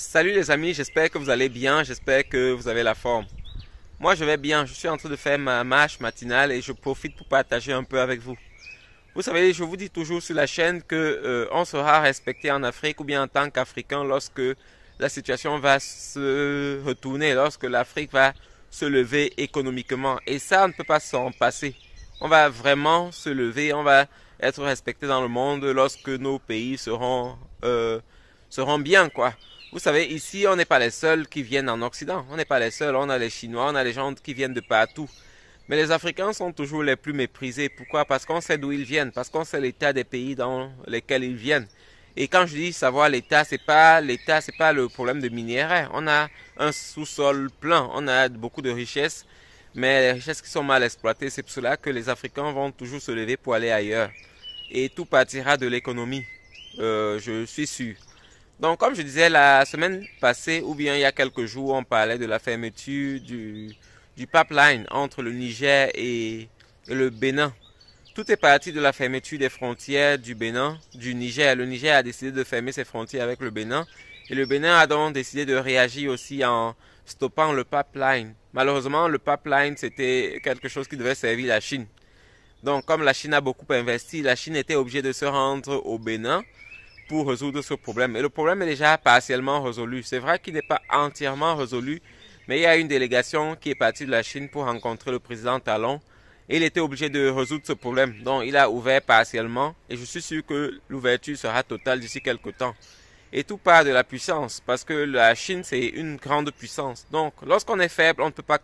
Salut les amis, j'espère que vous allez bien, j'espère que vous avez la forme. Moi je vais bien, je suis en train de faire ma marche matinale et je profite pour partager un peu avec vous. Vous savez, je vous dis toujours sur la chaîne que euh, on sera respecté en Afrique ou bien en tant qu'Africain lorsque la situation va se retourner, lorsque l'Afrique va se lever économiquement. Et ça, on ne peut pas s'en passer. On va vraiment se lever, on va être respecté dans le monde lorsque nos pays seront, euh, seront bien, quoi. Vous savez, ici, on n'est pas les seuls qui viennent en Occident. On n'est pas les seuls. On a les Chinois, on a les gens qui viennent de partout. Mais les Africains sont toujours les plus méprisés. Pourquoi Parce qu'on sait d'où ils viennent, parce qu'on sait l'état des pays dans lesquels ils viennent. Et quand je dis savoir l'état, c'est pas l'état, c'est pas le problème de minéraux. On a un sous-sol plein, on a beaucoup de richesses, mais les richesses qui sont mal exploitées, c'est pour cela que les Africains vont toujours se lever pour aller ailleurs. Et tout partira de l'économie, euh, je suis sûr. Donc, comme je disais la semaine passée, ou bien il y a quelques jours, on parlait de la fermeture du, du pipeline entre le Niger et, et le Bénin. Tout est parti de la fermeture des frontières du Bénin, du Niger. Le Niger a décidé de fermer ses frontières avec le Bénin. Et le Bénin a donc décidé de réagir aussi en stoppant le pipeline. Malheureusement, le pipeline, c'était quelque chose qui devait servir la Chine. Donc, comme la Chine a beaucoup investi, la Chine était obligée de se rendre au Bénin pour résoudre ce problème. Et le problème est déjà partiellement résolu. C'est vrai qu'il n'est pas entièrement résolu, mais il y a une délégation qui est partie de la Chine pour rencontrer le président Talon. Et il était obligé de résoudre ce problème. Donc il a ouvert partiellement et je suis sûr que l'ouverture sera totale d'ici quelques temps. Et tout part de la puissance, parce que la Chine, c'est une grande puissance. Donc lorsqu'on est faible, on ne peut pas,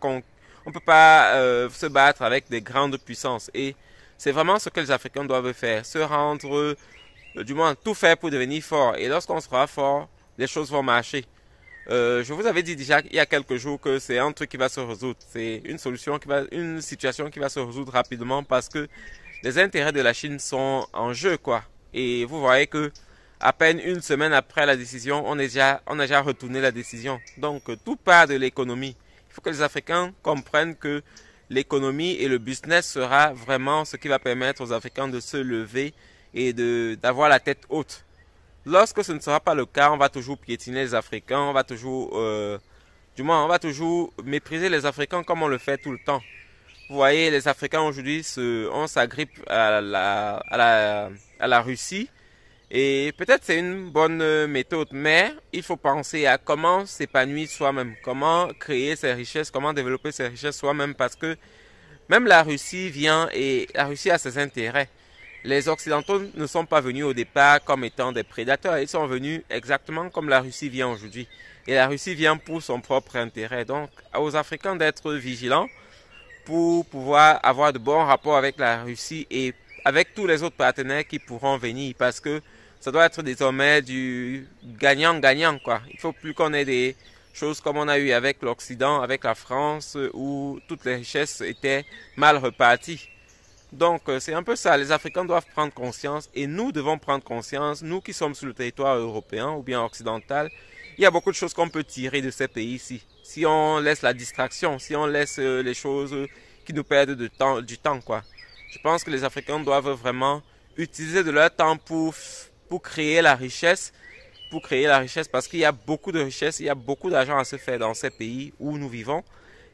on peut pas euh, se battre avec des grandes puissances. Et c'est vraiment ce que les Africains doivent faire, se rendre euh, du moins tout faire pour devenir fort. Et lorsqu'on sera fort, les choses vont marcher. Euh, je vous avais dit déjà il y a quelques jours que c'est un truc qui va se résoudre. C'est une solution qui va, une situation qui va se résoudre rapidement parce que les intérêts de la Chine sont en jeu, quoi. Et vous voyez que à peine une semaine après la décision, on, déjà, on a déjà retourné la décision. Donc euh, tout part de l'économie. Il faut que les Africains comprennent que l'économie et le business sera vraiment ce qui va permettre aux Africains de se lever et d'avoir la tête haute. Lorsque ce ne sera pas le cas, on va toujours piétiner les Africains, on va toujours, euh, du moins, on va toujours mépriser les Africains comme on le fait tout le temps. Vous voyez, les Africains aujourd'hui, on s'agrippe à la, à, la, à la Russie. Et peut-être c'est une bonne euh, méthode, mais il faut penser à comment s'épanouir soi-même, comment créer ses richesses, comment développer ses richesses soi-même, parce que même la Russie vient et la Russie a ses intérêts. Les Occidentaux ne sont pas venus au départ comme étant des prédateurs, ils sont venus exactement comme la Russie vient aujourd'hui. Et la Russie vient pour son propre intérêt. Donc aux Africains d'être vigilants pour pouvoir avoir de bons rapports avec la Russie et avec tous les autres partenaires qui pourront venir parce que ça doit être désormais du gagnant-gagnant quoi. Il faut plus qu'on ait des choses comme on a eu avec l'Occident, avec la France où toutes les richesses étaient mal reparties. Donc euh, c'est un peu ça, les Africains doivent prendre conscience et nous devons prendre conscience, nous qui sommes sur le territoire européen ou bien occidental, il y a beaucoup de choses qu'on peut tirer de ces pays-ci. Si on laisse la distraction, si on laisse euh, les choses qui nous perdent du temps, quoi. Je pense que les Africains doivent vraiment utiliser de leur temps pour, pour créer la richesse, pour créer la richesse parce qu'il y a beaucoup de richesse, il y a beaucoup d'argent à se faire dans ces pays où nous vivons.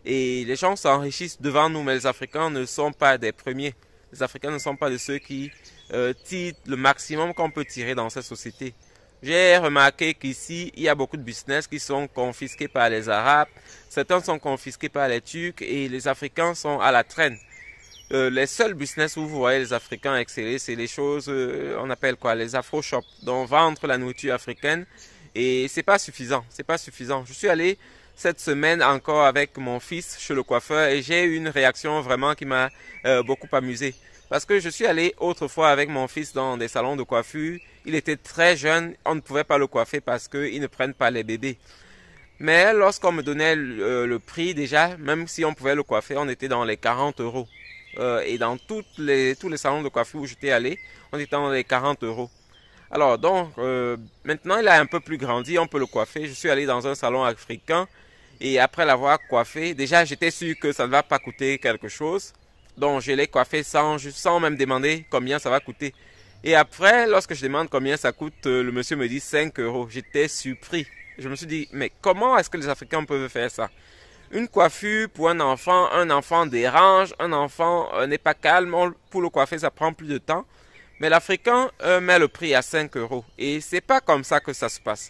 Et les gens s'enrichissent devant nous, mais les Africains ne sont pas des premiers. Les Africains ne sont pas de ceux qui euh, tirent le maximum qu'on peut tirer dans cette société. J'ai remarqué qu'ici, il y a beaucoup de business qui sont confisqués par les Arabes, certains sont confisqués par les Turcs et les Africains sont à la traîne. Euh, les seuls business où vous voyez les Africains exceller, c'est les choses, qu'on euh, on appelle quoi, les afro-shops, dont vendre la nourriture africaine et c'est pas suffisant, c'est pas suffisant. Je suis allé cette semaine encore avec mon fils chez le coiffeur et j'ai eu une réaction vraiment qui m'a euh, beaucoup amusé. Parce que je suis allé autrefois avec mon fils dans des salons de coiffure. Il était très jeune, on ne pouvait pas le coiffer parce qu'ils ne prennent pas les bébés. Mais lorsqu'on me donnait le, euh, prix déjà, même si on pouvait le coiffer, on était dans les 40 euros. Euh, et dans toutes les, tous les salons de coiffure où j'étais allé, on était dans les 40 euros. Alors donc, euh, maintenant il a un peu plus grandi, on peut le coiffer. Je suis allé dans un salon africain et après l'avoir coiffé, déjà j'étais sûr que ça ne va pas coûter quelque chose. Donc je l'ai coiffé sans, sans même demander combien ça va coûter. Et après, lorsque je demande combien ça coûte, euh, le monsieur me dit 5 euros. J'étais surpris. Je me suis dit, mais comment est-ce que les Africains peuvent faire ça Une coiffure pour un enfant, un enfant dérange, un enfant euh, n'est pas calme. Pour le coiffer, ça prend plus de temps. Mais l'Africain euh, met le prix à 5 euros. Et c'est pas comme ça que ça se passe.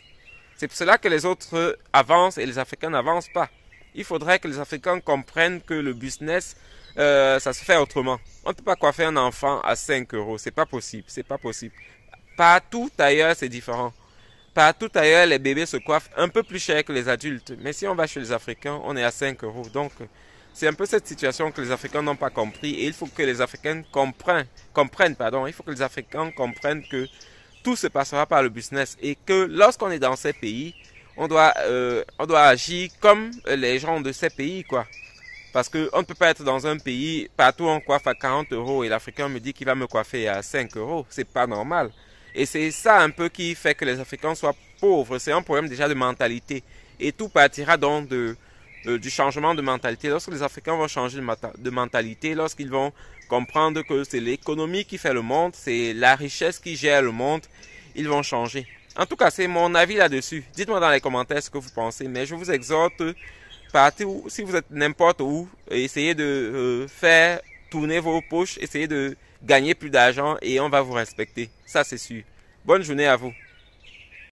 C'est pour cela que les autres euh, avancent et les Africains n'avancent pas. Il faudrait que les Africains comprennent que le business, euh, ça se fait autrement. On ne peut pas coiffer un enfant à 5 euros. C'est pas possible. C'est pas possible. Partout ailleurs, c'est différent. Partout ailleurs, les bébés se coiffent un peu plus cher que les adultes. Mais si on va chez les Africains, on est à 5 euros. Donc, c'est un peu cette situation que les Africains n'ont pas compris et il faut que les Africains comprennent, comprennent pardon, il faut que les Africains comprennent que tout se passera par le business et que lorsqu'on est dans ces pays, on doit, euh, on doit agir comme les gens de ces pays, quoi. Parce qu'on ne peut pas être dans un pays, partout on coiffe à 40 euros et l'Africain me dit qu'il va me coiffer à 5 euros. C'est pas normal. Et c'est ça un peu qui fait que les Africains soient pauvres. C'est un problème déjà de mentalité. Et tout partira donc de, euh, du changement de mentalité, lorsque les Africains vont changer de mentalité, lorsqu'ils vont comprendre que c'est l'économie qui fait le monde, c'est la richesse qui gère le monde, ils vont changer. En tout cas, c'est mon avis là-dessus. Dites-moi dans les commentaires ce que vous pensez, mais je vous exhorte, partez si vous êtes n'importe où, essayez de euh, faire tourner vos poches, essayez de gagner plus d'argent et on va vous respecter. Ça, c'est sûr. Bonne journée à vous.